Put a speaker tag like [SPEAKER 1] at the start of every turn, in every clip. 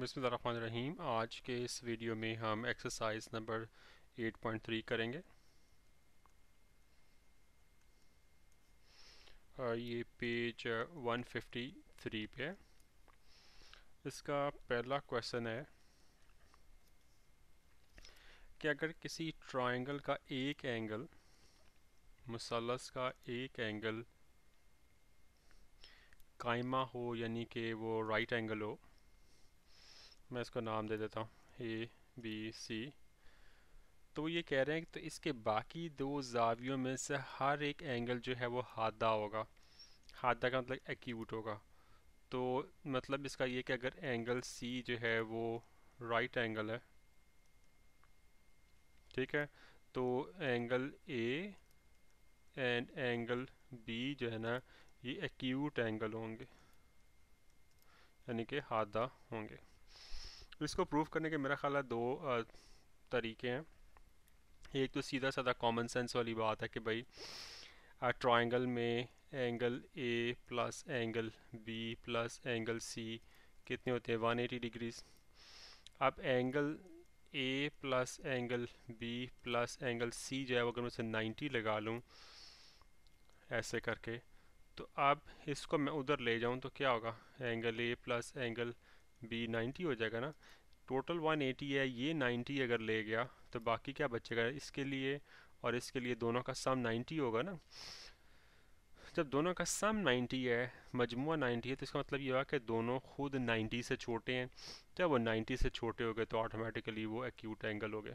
[SPEAKER 1] रहीम आज के इस वीडियो में हम एक्सरसाइज नंबर 8.3 करेंगे और ये पेज 153 पे है इसका पहला क्वेश्चन है कि अगर किसी ट्रायंगल का एक एंगल मुसलस का एक एंगल कायमा हो यानी कि वो राइट एंगल हो मैं इसको नाम दे देता हूँ ए बी सी तो ये कह रहे हैं कि तो इसके बाकी दो जावियों में से हर एक एंगल जो है वो हादा होगा हादा का मतलब एक्यूट होगा तो मतलब इसका ये कि अगर एंगल सी जो है वो राइट एंगल है ठीक है तो angle A and angle B जो है ना ये एक्यूट एंगल होंगे यानी कि हादा होंगे तो इसको प्रूव करने के मेरा ख्याल है दो तरीके हैं एक तो सीधा साधा कॉमन सेंस वाली बात है कि भाई ट्राइंगल में angle A plus angle B plus angle C कितने होते हैं 180 डिग्रीज अब angle A plus angle B plus angle C जो है अगर मैं उसे 90 लगा लूँ ऐसे करके तो अब इसको मैं उधर ले जाऊँ तो क्या होगा angle A plus angle B ninety हो जाएगा ना टोटल वन एटी है ये नाइन्टी अगर ले गया तो बाकी क्या बचेगा इसके लिए और इसके लिए दोनों का सम नाइन्टी होगा ना जब दोनों का सम 90 है मजमू 90 है तो इसका मतलब ये हुआ कि दोनों खुद 90 से छोटे हैं जब वो 90 से छोटे हो गए तो ऑटोमेटिकली वो एक्यूट एंगल हो गए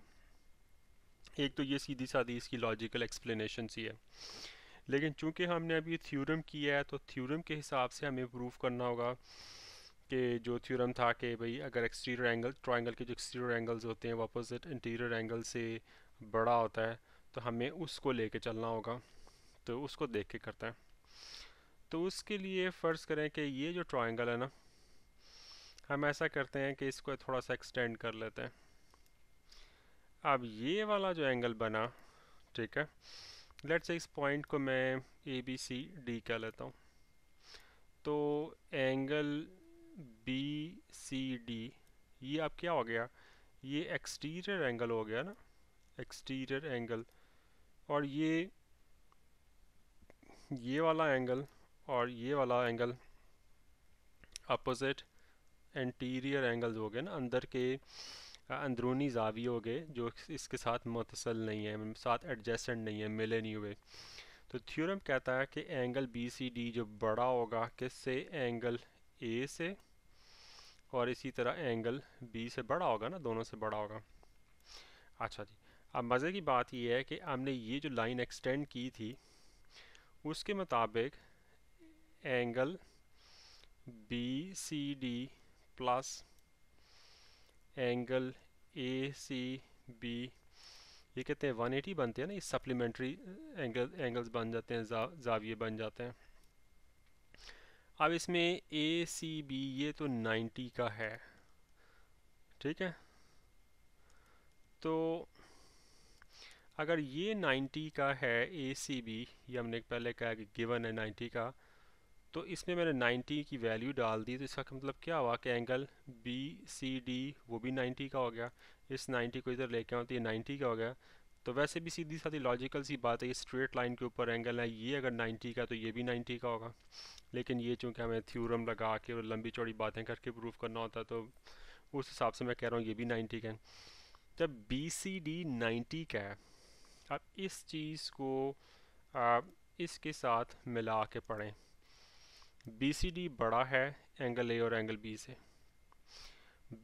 [SPEAKER 1] एक तो ये सीधी साधी इसकी लॉजिकल एक्सप्लेनेशन सी है लेकिन चूंकि हमने अभी थ्योरम किया है तो थ्योरम के हिसाब से हमें प्रूव करना होगा कि जो थ्योरम था कि भाई अगर एक्सटीरियर एंगल ट्राइंगल के जो एक्सटीरियर एंगल्स होते हैं वो अपोजिट इंटीरियर एंगल से बड़ा होता है तो हमें उसको कर चलना होगा तो उसको देख के करता है तो उसके लिए फ़र्ज़ करें कि ये जो ट्राइंगल है ना हम ऐसा करते हैं कि इसको थोड़ा सा एक्सटेंड कर लेते हैं अब ये वाला जो एंगल बना ठीक है लेट्स इस पॉइंट को मैं ए बी सी डी कह लेता हूँ तो एंगल बी सी डी ये आप क्या हो गया ये एक्सटीरियर एंगल हो गया ना एक्सटीरियर एंगल और ये ये वाला एंगल और ये वाला एंगल अपोजिट इंटीरियर एंगल्स हो गए ना अंदर के अंदरूनी जावी हो गए जो इसके साथ मुतसल नहीं है साथ एडजस्टेंट नहीं है मिले नहीं हुए तो थ्योरम कहता है कि एंगल बी सी डी जो बड़ा होगा किससे एंगल ए से और इसी तरह एंगल बी से बड़ा होगा ना दोनों से बड़ा होगा अच्छा जी अब मज़े की बात यह है कि हमने ये जो लाइन एक्सटेंड की थी उसके मुताबिक angle B C D plus angle A C B ये कहते हैं 180 बनते हैं ना ये सप्लीमेंट्री एंगल एंगल्स बन जाते हैं जा, जाविये बन जाते हैं अब इसमें ए सी बी ये तो 90 का है ठीक है तो अगर ये 90 का है ए सी बी ये हमने पहले कहा कि गिवन है 90 का तो इसमें मैंने 90 की वैल्यू डाल दी तो इसका मतलब क्या हुआ कि एंगल बी सी डी वो भी 90 का हो गया इस 90 को इधर लेके आओ तो ये 90 का हो गया तो वैसे भी सीधी साधी लॉजिकल सी बात है ये स्ट्रेट लाइन के ऊपर एंगल है ये अगर 90 का तो ये भी 90 का होगा लेकिन ये चूँकि हमें थ्योरम लगा के और लंबी चौड़ी बातें करके प्रूव करना होता तो उस हिसाब से मैं कह रहा हूँ ये भी नाइन्टी का है जब बी सी डी नाइन्टी का है अब इस चीज़ को इसके साथ मिला के पढ़ें बी सी डी बड़ा है एंगल ए और एंगल बी से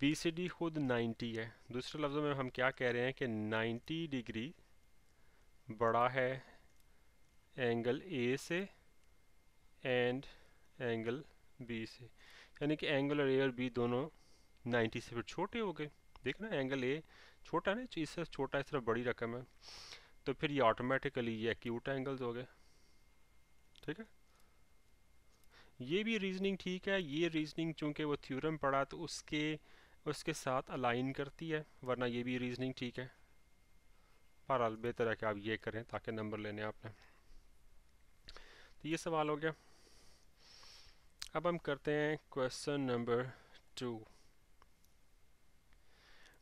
[SPEAKER 1] बी सी डी खुद 90 है दूसरे लफ्ज़ों में हम क्या कह रहे हैं कि 90 डिग्री बड़ा है एंगल ए से एंड एंगल बी से यानी कि एंगल और ए और बी दोनों 90 से फिर छोटे हो गए देखना एंगल ए छोटा है ना इससे छोटा इस तरह बड़ी रकम है तो फिर ये ऑटोमेटिकली ये एक्यूट एंगल्स हो गए ठीक है ये भी रीजनिंग ठीक है ये रीजनिंग चूँकि वो थ्योरम पढ़ा तो उसके उसके साथ अलाइन करती है वरना ये भी रीजनिंग ठीक है बहरहाल बेहतर है कि आप ये करें ताकि नंबर लेने आपने तो ये सवाल हो गया अब हम करते हैं क्वेश्चन नंबर टू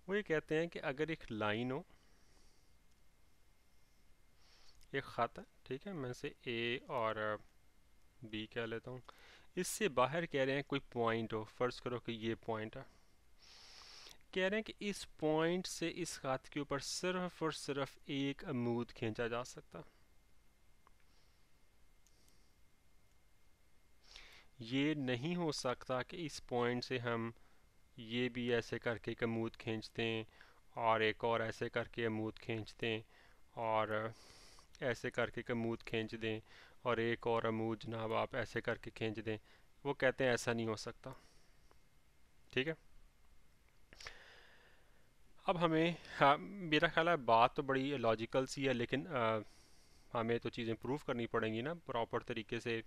[SPEAKER 1] वो ये कहते हैं कि अगर एक लाइन हो एक ख़त ठीक है मैं से ए और बी कह लेता हूँ इससे बाहर कह रहे हैं कोई पॉइंट हो फ़र्ज़ करो कि ये पॉइंट है कह रहे हैं कि इस पॉइंट से इस हाथ के ऊपर सिर्फ और सिर्फ एक अमूद खींचा जा सकता ये नहीं हो सकता कि इस पॉइंट से हम ये भी ऐसे करके एक अमूद खींचते हैं और एक और ऐसे करके अमूद खींच हैं और ऐसे करके एक अमूद खींच दें और एक और अमूद जनाब आप ऐसे करके खींच दें वो कहते हैं ऐसा नहीं हो सकता ठीक है अब हमें हाँ, मेरा ख्याल है बात तो बड़ी लॉजिकल सी है लेकिन आ, हमें तो चीज़ें प्रूव करनी पड़ेंगी ना प्रॉपर तरीके से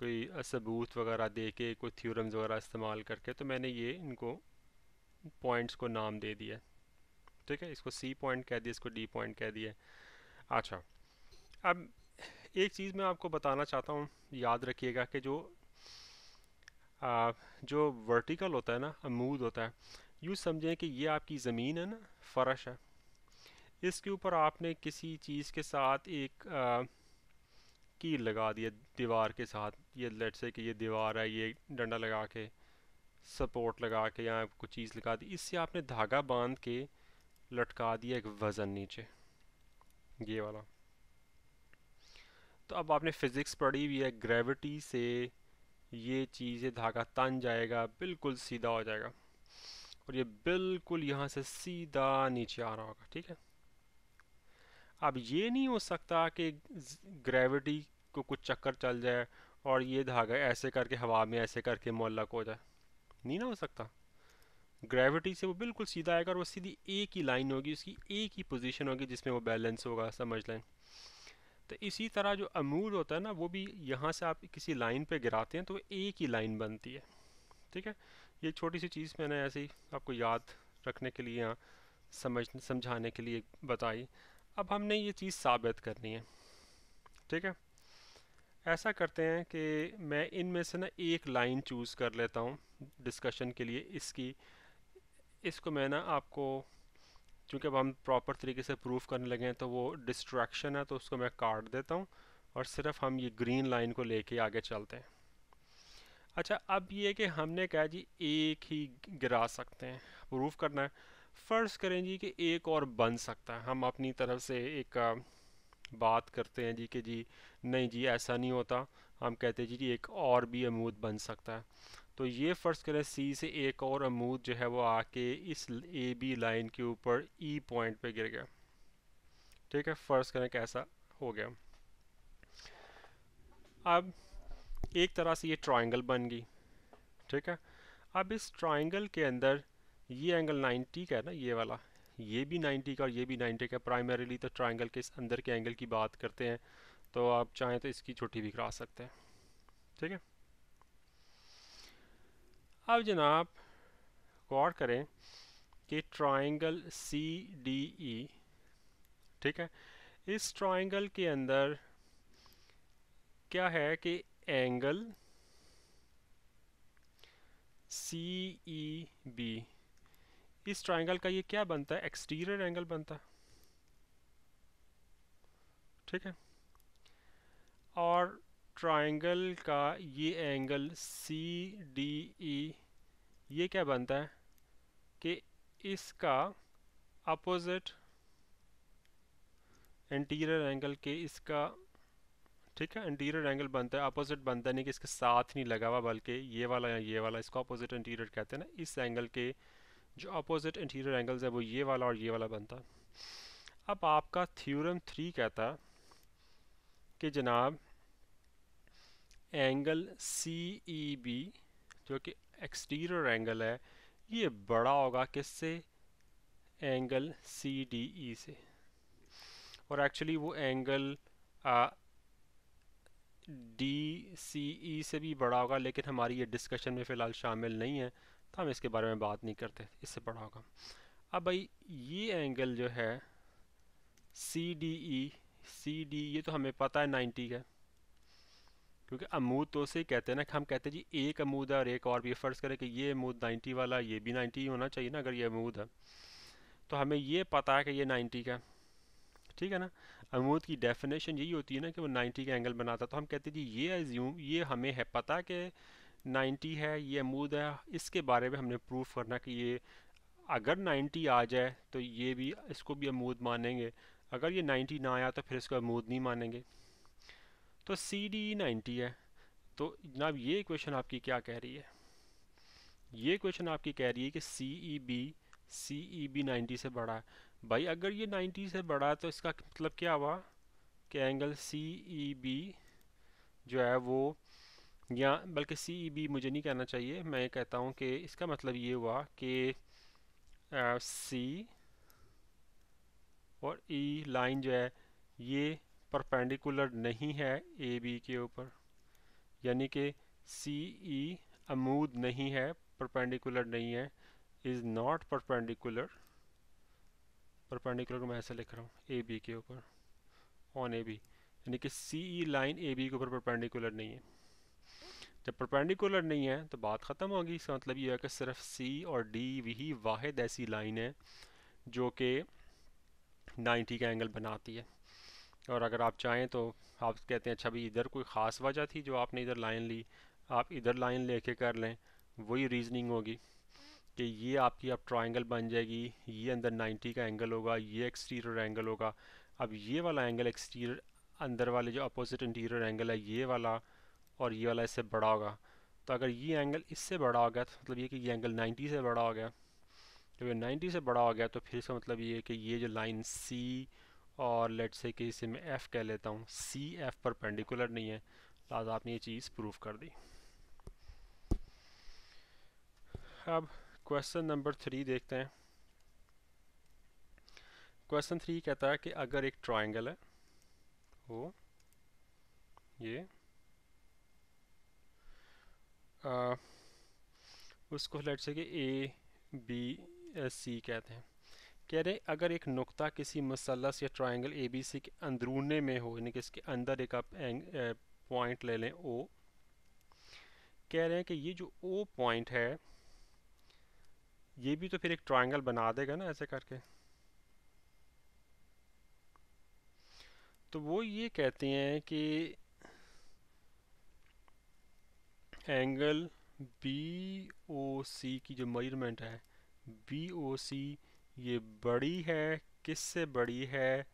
[SPEAKER 1] कोई सबूत वगैरह दे के कोई थ्योरम्स वगैरह इस्तेमाल करके तो मैंने ये इनको पॉइंट्स को नाम दे दिया ठीक है इसको सी पॉइंट कह दिया इसको डी पॉइंट कह दिया अच्छा अब एक चीज़ मैं आपको बताना चाहता हूँ याद रखिएगा कि जो आ, जो वर्टिकल होता है ना अमूद होता है यूँ समझें कि ये आपकी ज़मीन है ना फर्श है इसके ऊपर आपने किसी चीज़ के साथ एक आ, कील लगा दिया दीवार के साथ ये लेट से कि ये दीवार है ये डंडा लगा के सपोर्ट लगा के या कुछ चीज़ लगा दी इससे आपने धागा बांध के लटका दिया एक वज़न नीचे ये वाला तो अब आपने फ़िज़िक्स पढ़ी हुई है ग्रेविटी से ये चीज़ ये धागा तन जाएगा बिल्कुल सीधा हो जाएगा और ये बिल्कुल यहाँ से सीधा नीचे आ रहा होगा ठीक है अब ये नहीं हो सकता कि ग्रेविटी को कुछ चक्कर चल जाए और ये धागा ऐसे करके हवा में ऐसे करके मोलक हो जाए नहीं ना हो सकता ग्रेविटी से वो बिल्कुल सीधा आएगा और वो सीधी एक ही लाइन होगी उसकी एक ही पोजीशन होगी जिसमें वो बैलेंस होगा समझ लें तो इसी तरह जो अमूल होता है ना वो भी यहाँ से आप किसी लाइन पे गिराते हैं तो एक ही लाइन बनती है ठीक है ये छोटी सी चीज़ मैंने ऐसे ही आपको याद रखने के लिए यहाँ समझ समझाने के लिए बताई अब हमने ये चीज़ साबित करनी है ठीक है ऐसा करते हैं कि मैं इनमें से ना एक लाइन चूज़ कर लेता हूँ डिस्कशन के लिए इसकी इसको मैं ना आपको क्योंकि अब हम प्रॉपर तरीके से प्रूफ करने लगे हैं तो वो डिस्ट्रैक्शन है तो उसको मैं काट देता हूँ और सिर्फ हम ये ग्रीन लाइन को लेके आगे चलते हैं अच्छा अब ये कि हमने कहा जी एक ही गिरा सकते हैं प्रूफ करना है फ़र्ज़ करें जी कि एक और बन सकता है हम अपनी तरफ से एक बात करते हैं जी कि जी नहीं जी ऐसा नहीं होता हम कहते हैं जी, जी एक और भी अमूद बन सकता है तो ये फ़र्ज़ करें सी से एक और अमूद जो है वो आके इस ए बी लाइन के ऊपर ई e पॉइंट पे गिर गया ठीक है फ़र्ज़ करें कैसा हो गया अब एक तरह से ये ट्राइंगल बन गई ठीक है अब इस ट्राइंगल के अंदर ये एंगल 90 का है ना ये वाला ये भी 90 का और ये भी 90 का प्राइमरीली तो ट्राइंगल के इस अंदर के एंगल की बात करते हैं तो आप चाहें तो इसकी छोटी भी करा सकते हैं ठीक है अब जनाब गौर करें कि ट्राइंगल सी डी ई ठीक है इस ट्राइंगल के अंदर क्या है कि एंगल सी ई बी इस ट्राइंगल का ये क्या बनता है एक्सटीरियर एंगल बनता है ठीक है और ट्राइंगल का ये एंगल सी डी ई ये क्या बनता है कि इसका अपोजिट इंटीरियर एंगल के इसका ठीक है इंटीरियर एंगल बनता है अपोजिट बनता है नहीं कि इसके साथ नहीं लगा हुआ बल्कि ये वाला या ये वाला इसको अपोजिट इंटीरियर कहते हैं ना इस एंगल के जो अपोजिट इंटीरियर एंगल्स है वो ये वाला और ये वाला बनता है अब आपका थ्योरम थ्री कहता है कि जनाब एंगल सी ई बी जो कि एक्सटीरियर एंगल है ये बड़ा होगा किससे एंगल सी डी ई से और एक्चुअली वो एंगल डी सी ई से भी बड़ा होगा लेकिन हमारी ये डिस्कशन में फ़िलहाल शामिल नहीं है तो हम इसके बारे में बात नहीं करते इससे बड़ा होगा अब भाई ये एंगल जो है C D E C D ये तो हमें पता है 90 का क्योंकि अमूद तो उसे कहते हैं ना कि हम कहते हैं जी एक अमूद है और एक और भी फ़र्ज़ करें कि ये अमूद 90 वाला ये भी 90 होना चाहिए ना अगर ये अमूद है तो हमें ये पता है कि ये 90 का ठीक है ना अमूद की डेफिनेशन यही होती है ना कि वो 90 का एंगल बनाता तो हम कहते हैं जी ये एज्यूम ये हमें है पता कि नाइन्टी है ये अमूद है इसके बारे में हमने प्रूफ करना कि ये अगर नाइन्टी आ जाए तो ये भी इसको भी अमूद मानेंगे अगर ये नाइन्टी ना आया तो फिर इसको अमूद नहीं मानेंगे तो सी डी नाइन्टी है तो जनाब ये क्वेश्चन आपकी क्या कह रही है ये क्वेश्चन आपकी कह रही है कि C E B C E B ninety से बड़ा है भाई अगर ये नाइन्टी से बड़ा है तो इसका मतलब क्या हुआ कि एंगल सी ई बी जो है वो या बल्कि सी ई बी मुझे नहीं कहना चाहिए मैं कहता हूँ कि इसका मतलब ये हुआ कि सी और ई e लाइन जो है ये परपेंडिकुलर नहीं है ए बी के ऊपर यानी कि सी ई e अमूद नहीं है परपेंडिकुलर नहीं है इज़ नॉट परपेंडिकुलर परपेंडिकुलर को मैं ऐसे लिख रहा हूँ ए बी के ऊपर ऑन ए बी यानी कि C E e line A B के ऊपर परपेंडिकुलर नहीं है जब परपेंडिकुलर नहीं है तो बात ख़त्म होगी इसका मतलब ये है कि सिर्फ सी और डी वही वाहिद ऐसी लाइन है जो कि 90 का एंगल बनाती है और अगर आप चाहें तो आप कहते हैं अच्छा भाई इधर कोई ख़ास वजह थी जो आपने इधर लाइन ली आप इधर लाइन लेके कर लें वही रीजनिंग होगी कि ये आपकी अब आप ट्राइंगल बन जाएगी ये अंदर 90 का एंगल होगा ये एक्सटीरियर एंगल होगा अब ये वाला एंगल एक्सटीरियर अंदर वाले जो अपोजिट इंटीरियर एंगल है ये वाला और ये वाला इससे बड़ा होगा तो अगर ये एंगल इससे बड़ा हो गया तो मतलब ये कि ये एंगल 90 से बड़ा हो गया जब ये 90 से बड़ा हो गया तो फिर इसका मतलब ये कि ये जो लाइन सी और लेट से कि इसे मैं एफ़ कह लेता हूँ सी एफ पर पेंडिकुलर नहीं है लिहाजा आपने ये चीज़ प्रूव कर दी अब क्वेश्चन नंबर थ्री देखते हैं क्वेश्चन थ्री कहता है कि अगर एक ट्राइंगल है वो ये आ, उसको लेट से कि ए बी सी कहते हैं कह रहे अगर एक नुक्ता किसी मसलस या ट्राइंगल ए बी सी के अंदरूने में हो यानी कि इसके अंदर एक आप पॉइंट ले लें ओ कह रहे हैं कि ये जो ओ पॉइंट है ये भी तो फिर एक ट्राइंगल बना देगा ना ऐसे करके तो वो ये कहते हैं कि एंगल बी ओ सी की जो मयरमेंट है बी ओ सी ये बड़ी है किससे बड़ी है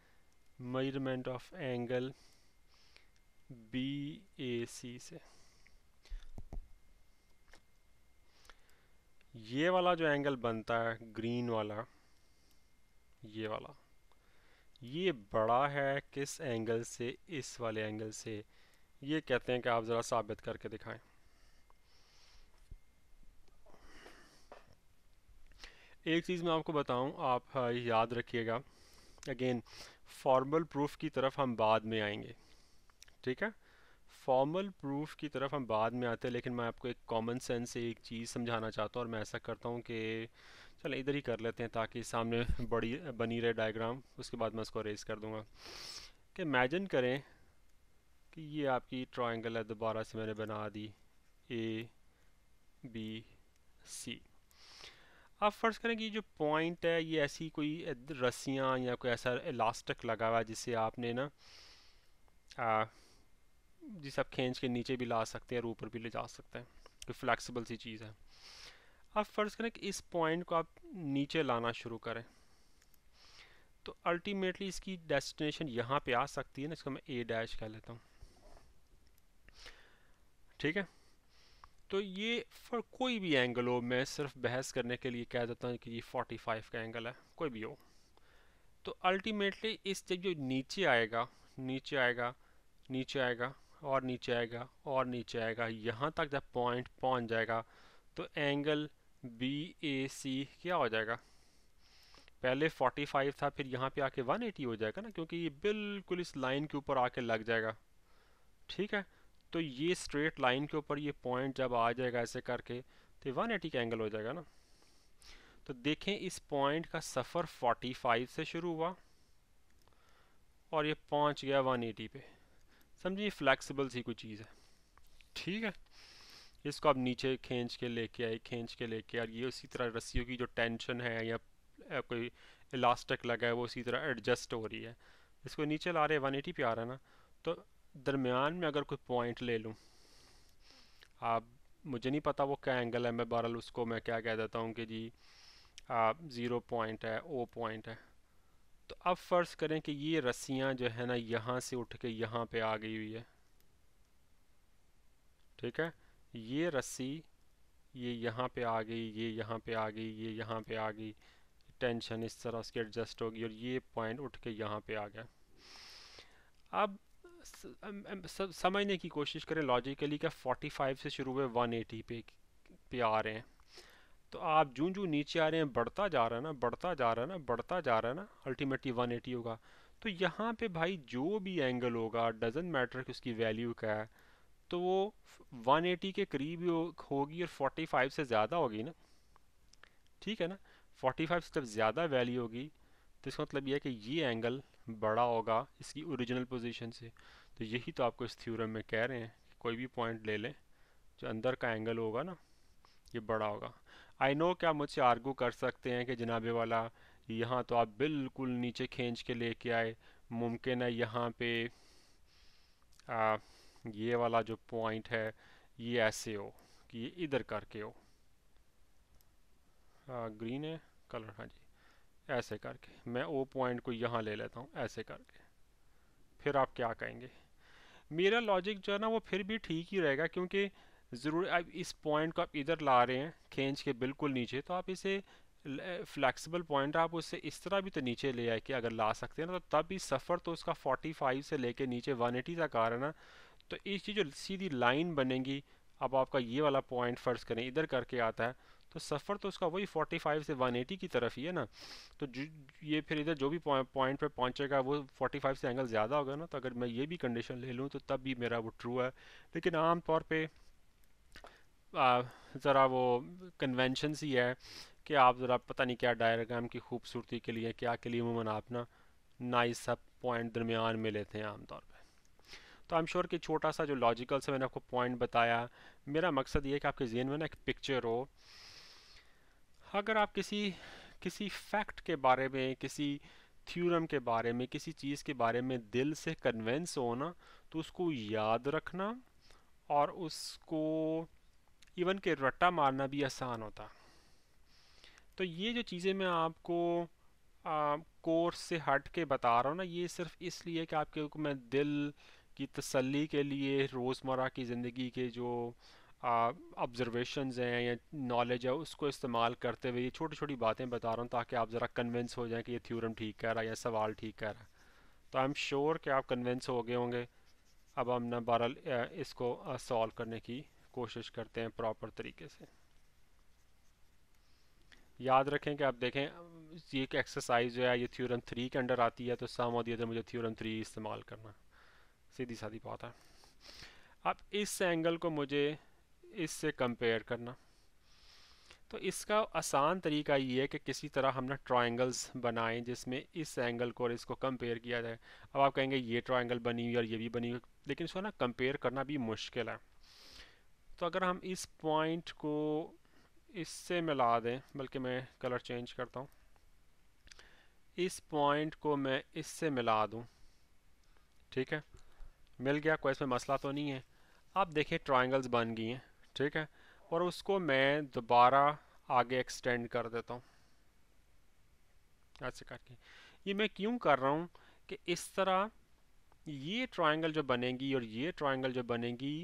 [SPEAKER 1] measurement of angle B A C से ये वाला जो एंगल बनता है ग्रीन वाला ये वाला ये बड़ा है किस एंगल से इस वाले एंगल से ये कहते हैं कि आप ज़रा साबित करके दिखाएं एक चीज़ मैं आपको बताऊं आप हाँ, याद रखिएगा अगेन फॉर्मल प्रूफ की तरफ हम बाद में आएंगे ठीक है फॉर्मल प्रूफ की तरफ हम बाद में आते हैं लेकिन मैं आपको एक कॉमन सेंस से एक चीज़ समझाना चाहता हूँ और मैं ऐसा करता हूँ कि चलो इधर ही कर लेते हैं ताकि सामने बड़ी बनी रहे डायग्राम उसके बाद मैं उसको अरेज़ कर दूँगा कि इमेजन करें कि ये आपकी ट्राइंगल है दोबारा से मैंने बना दी ए बी सी आप फ़र्ज़ करें कि जो पॉइंट है ये ऐसी कोई रस्सियाँ या कोई ऐसा इलास्टिक लगा हुआ है जिससे आपने ना आ, जिसे आप खींच के नीचे भी ला सकते हैं और ऊपर भी ले जा सकते हैं कोई फ्लैक्सीबल सी चीज़ है आप फ़र्ज़ करें कि इस पॉइंट को आप नीचे लाना शुरू करें तो अल्टीमेटली इसकी डेस्टिनेशन यहाँ पे आ सकती है ना इसको मैं ए डैश कह लेता हूँ ठीक है तो ये फॉर कोई भी एंगल हो मैं सिर्फ बहस करने के लिए कह देता हूँ कि ये 45 का एंगल है कोई भी हो तो अल्टीमेटली इस जब जो नीचे आएगा नीचे आएगा नीचे आएगा और नीचे आएगा और नीचे आएगा यहाँ तक जब पॉइंट पहुँच जाएगा तो एंगल बी ए सी क्या हो जाएगा पहले 45 था फिर यहाँ पे आके 180 हो जाएगा ना क्योंकि ये बिल्कुल इस लाइन के ऊपर आके लग जाएगा ठीक है तो ये स्ट्रेट लाइन के ऊपर ये पॉइंट जब आ जाएगा ऐसे करके तो वन एटी का एंगल हो जाएगा ना तो देखें इस पॉइंट का सफ़र 45 से शुरू हुआ और ये पहुंच गया 180 पे समझिए फ्लैक्सीबल सी कोई चीज़ है ठीक है इसको आप नीचे खींच के लेके आए खींच के लेके आए ये उसी तरह रस्सियों की जो टेंशन है या कोई इलास्टिक लगा है वो उसी तरह एडजस्ट हो रही है इसको नीचे ला रहे हैं वन पे आ रहा है ना तो दरमियान में अगर कोई पॉइंट ले लूँ आप मुझे नहीं पता वो क्या एंगल है मैं बहरल उसको मैं क्या कह देता हूँ कि जी ज़ीरो पॉइंट है ओ पॉइंट है तो अब फ़र्ज़ करें कि ये रस्सियाँ जो है ना यहाँ से उठ के यहाँ पे आ गई हुई है ठीक है ये रस्सी ये यहाँ पे आ गई ये यहाँ पे आ गई ये यहाँ पे आ गई टेंशन इस तरह उसकी एडजस्ट होगी और ये पॉइंट उठ के यहाँ पे आ गया अब समझने की कोशिश करें लॉजिकली क्या 45 से शुरू हुए 180 पे पे आ रहे हैं तो आप जूं जूं नीचे आ रहे हैं बढ़ता जा रहा है ना बढ़ता जा रहा है ना बढ़ता जा रहा है ना अल्टीमेटली 180 होगा तो यहाँ पे भाई जो भी एंगल होगा डजेंट मैटर कि उसकी वैल्यू क्या है तो वो 180 के करीब होगी और 45 से ज़्यादा होगी ना ठीक है ना 45 से जब ज़्यादा वैल्यू होगी तो इसका मतलब यह है कि ये एंगल बड़ा होगा इसकी ओरिजिनल पोजीशन से तो यही तो आपको इस थ्योरम में कह रहे हैं कोई भी पॉइंट ले लें जो अंदर का एंगल होगा ना ये बड़ा होगा आई नो क्या मुझसे आर्गू कर सकते हैं कि जनाबे वाला यहाँ तो आप बिल्कुल नीचे खींच के लेके आए मुमकिन है यहाँ पे आ, ये वाला जो पॉइंट है ये ऐसे हो कि ये इधर करके हो आ, ग्रीन है कलर हाँ जी ऐसे करके मैं वो पॉइंट को यहाँ ले लेता हूँ ऐसे करके फिर आप क्या कहेंगे मेरा लॉजिक जो है ना वो फिर भी ठीक ही रहेगा क्योंकि ज़रूर अब इस पॉइंट को आप इधर ला रहे हैं खींच के बिल्कुल नीचे तो आप इसे फ्लैक्सीबल पॉइंट आप उससे इस तरह भी तो नीचे ले आए कि अगर ला सकते हैं ना तो तब भी सफ़र तो उसका 45 से लेके नीचे 180 तक आ रहा है ना तो इसकी जो सीधी लाइन बनेगी अब आपका ये वाला पॉइंट फ़र्ज़ करें इधर करके आता है तो सफ़र तो उसका वही 45 से 180 की तरफ ही है ना तो ये फिर इधर जो भी पॉइंट पे पहुंचेगा वो 45 से एंगल ज़्यादा होगा ना तो अगर मैं ये भी कंडीशन ले लूँ तो तब भी मेरा वो ट्रू है लेकिन आम तौर पे ज़रा वो कन्वेंशन सी है कि आप ज़रा पता नहीं क्या डायग्राम की खूबसूरती के लिए क्या के लिए उमूमन आप ना नाइस सब पॉइंट दरमियान में लेते हैं आमतौर पर तो आई एम श्योर कि छोटा सा जो लॉजिकल से मैंने आपको पॉइंट बताया मेरा मकसद ये है कि आपके जेहन में ना एक पिक्चर हो अगर आप किसी किसी फैक्ट के बारे में किसी थ्योरम के बारे में किसी चीज़ के बारे में दिल से कन्वेंस हो ना तो उसको याद रखना और उसको इवन के रट्टा मारना भी आसान होता तो ये जो चीज़ें मैं आपको कोर्स से हट के बता रहा हूँ ना ये सिर्फ इसलिए कि आपके मैं दिल की तसल्ली के लिए रोज़मर्रा की ज़िंदगी के जो ऑब्जर्वेशन हैं या नॉलेज है उसको इस्तेमाल करते हुए ये छोटी छोटी बातें बता रहा हूँ ताकि आप ज़रा कन्विंस हो जाएं कि ये थ्योरम ठीक कह रहा है या सवाल ठीक कह रहा है तो आई एम श्योर कि आप कन्विंस हो गए होंगे अब हम ना बहरहाल इसको सॉल्व करने की कोशिश करते हैं प्रॉपर तरीके से याद रखें कि आप देखें ये एक एक्सरसाइज जो है ये थ्योरम थ्री के अंडर आती है तो साम और मुझे थ्योरम थ्री इस्तेमाल करना सीधी साधी बात है अब इस एंगल को मुझे इससे कंपेयर करना तो इसका आसान तरीका ये है कि किसी तरह हम ना ट्राइंगल्स बनाएं जिसमें इस एंगल को और इसको कंपेयर किया जाए अब आप कहेंगे ये ट्राइंगल बनी हुई और ये भी बनी हुई लेकिन इसको ना कंपेयर करना भी मुश्किल है तो अगर हम इस पॉइंट को इससे मिला दें बल्कि मैं कलर चेंज करता हूँ इस पॉइंट को मैं इससे मिला दूँ ठीक है मिल गया कोई इसमें मसला तो नहीं है आप देखिए ट्राइंगल्स बन गई हैं ठीक है और उसको मैं दोबारा आगे एक्सटेंड कर देता हूँ ऐसे करके ये मैं क्यों कर रहा हूँ कि इस तरह ये ट्रायंगल जो बनेगी और ये ट्रायंगल जो बनेगी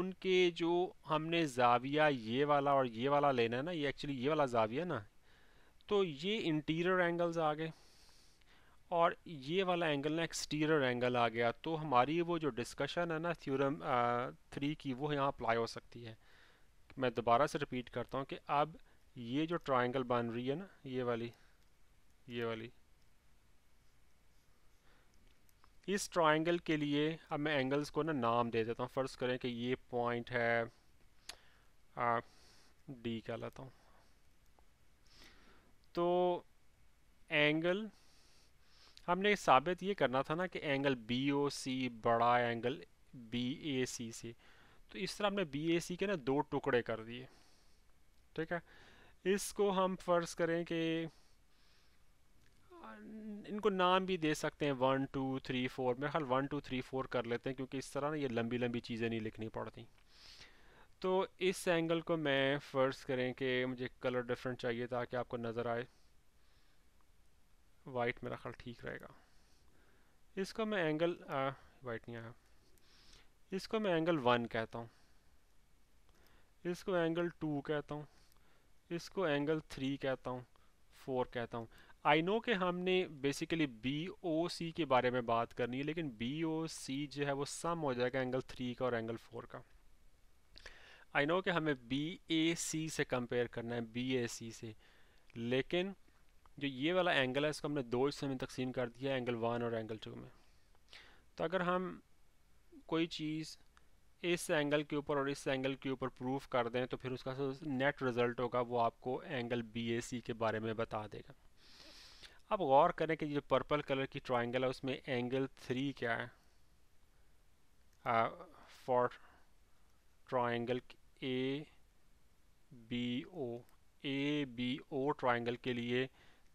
[SPEAKER 1] उनके जो हमने जाविया ये वाला और ये वाला लेना है ना ये एक्चुअली ये वाला जाविया ना तो ये इंटीरियर एंगल्स आ गए और ये वाला एंगल ना एक्सटीरियर एंगल आ गया तो हमारी वो जो डिस्कशन है ना थ्योरम थ्री की वो यहाँ अप्लाई हो सकती है मैं दोबारा से रिपीट करता हूँ कि अब ये जो ट्राइंगल बन रही है ना ये वाली ये वाली इस ट्राइंगल के लिए अब मैं एंगल्स को ना नाम दे देता हूँ फ़र्ज़ करें कि ये पॉइंट है डी कह लेता हूँ तो एंगल हमने साबित ये करना था ना कि एंगल बी ओ सी बड़ा एंगल बी ए सी से तो इस तरह हमने बी ए सी के ना दो टुकड़े कर दिए ठीक है इसको हम फर्ज करें कि इनको नाम भी दे सकते हैं वन टू थ्री फोर मेरे ख्याल वन टू थ्री फोर कर लेते हैं क्योंकि इस तरह ना ये लंबी लंबी चीज़ें नहीं लिखनी पड़ती तो इस एंगल को मैं फ़र्ज़ करें कि मुझे कलर डिफरेंट चाहिए ताकि आपको नज़र आए वाइट मेरा ख्याल ठीक रहेगा इसको मैं एंगल वाइट नहीं आया इसको मैं एंगल वन कहता हूँ इसको एंगल टू कहता हूँ इसको एंगल थ्री कहता हूँ फोर कहता हूँ आई नो कि हमने बेसिकली बी ओ सी के बारे में बात करनी है लेकिन बी ओ सी जो है वो सम हो जाएगा एंगल थ्री का और एंगल फोर का आई नो कि हमें बी ए सी से कंपेयर करना है बी ए सी से लेकिन जो ये वाला एंगल है इसको हमने दो हिस्से में तकसीम कर दिया एंगल वन और एंगल टू में तो अगर हम कोई चीज़ इस एंगल के ऊपर और इस एंगल के ऊपर प्रूफ कर दें तो फिर उसका नेट रिज़ल्ट होगा वो आपको एंगल बी के बारे में बता देगा अब गौर करें कि जो पर्पल कलर की ट्राइंगल है उसमें एंगल थ्री क्या है for triangle A B O A B O triangle के लिए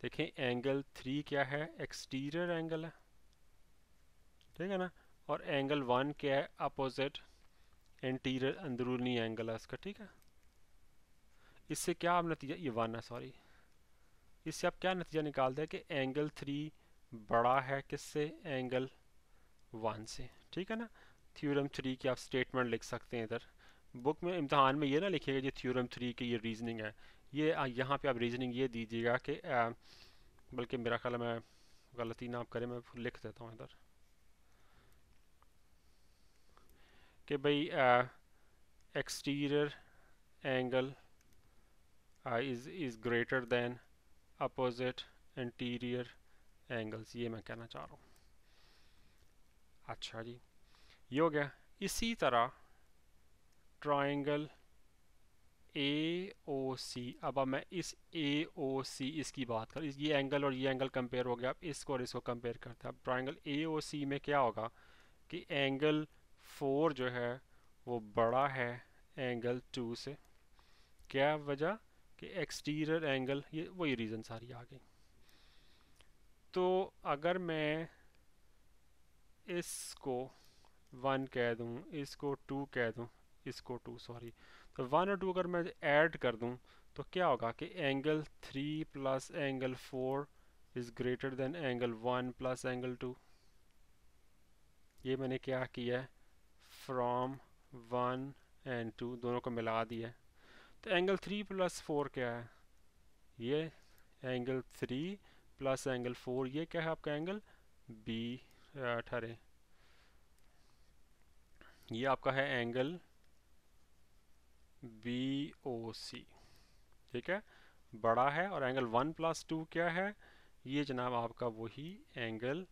[SPEAKER 1] देखें एंगल थ्री क्या है एक्सटीरियर एंगल है ठीक है ना और एंगल वन क्या है अपोजिट इंटीरियर अंदरूनी एंगल है इसका ठीक है इससे क्या आप नतीजा ये वन है सॉरी इससे आप क्या नतीजा निकालते हैं कि एंगल थ्री बड़ा है किससे एंगल वन से ठीक है ना थ्योरम थ्री की आप स्टेटमेंट लिख सकते हैं इधर बुक में इम्तहान में ये ना लिखेगा कि थ्योरम थ्री की ये रीजनिंग है ये यहाँ पे आप रीजनिंग ये दीजिएगा कि बल्कि मेरा ख्याल मैं गलती ना आप करें मैं लिख देता हूँ इधर कि भाई exterior angle is is greater than opposite interior angles ये मैं कहना चाह रहा हूँ अच्छा जी ये हो गया इसी तरह ट्राइंगल ए ओ सी अब अब मैं इस ए ओ सी इसकी बात कर इस ये एंगल और ये एंगल कंपेयर हो गया अब इसको और इसको कंपेयर करते हैं अब ट्राइंगल ए ओ सी में क्या होगा कि एंगल फोर जो है वो बड़ा है एंगल टू से क्या वजह कि एक्सटीरियर एंगल ये वही रीज़न सारी आ गई तो अगर मैं इसको वन कह दूँ इसको टू कह दूँ इसको टू सॉरी तो वन और टू अगर मैं ऐड कर दूं तो क्या होगा कि angle three plus angle four is greater than angle one plus angle two ये मैंने क्या किया है फ्राम वन एंड टू दोनों को मिला दिया तो एंगल थ्री प्लस फोर क्या है ये angle three plus angle four ये क्या है आपका एंगल बी ठहरे ये आपका है एंगल बी ओ सी ठीक है बड़ा है और एंगल वन प्लस टू क्या है ये जनाब आपका वही एंगल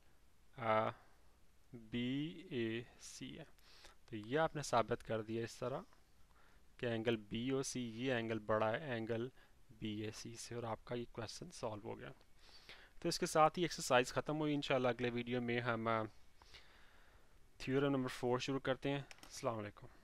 [SPEAKER 1] बी ए सी है तो ये आपने साबित कर दिया इस तरह कि एंगल बी ओ सी ये एंगल बड़ा है एंगल बी ए सी से और आपका ये क्वेश्चन सॉल्व हो गया तो इसके साथ ही एक्सरसाइज ख़त्म हुई इंशाल्लाह अगले वीडियो में हम थ्योरम नंबर फोर शुरू करते हैं अलैक्म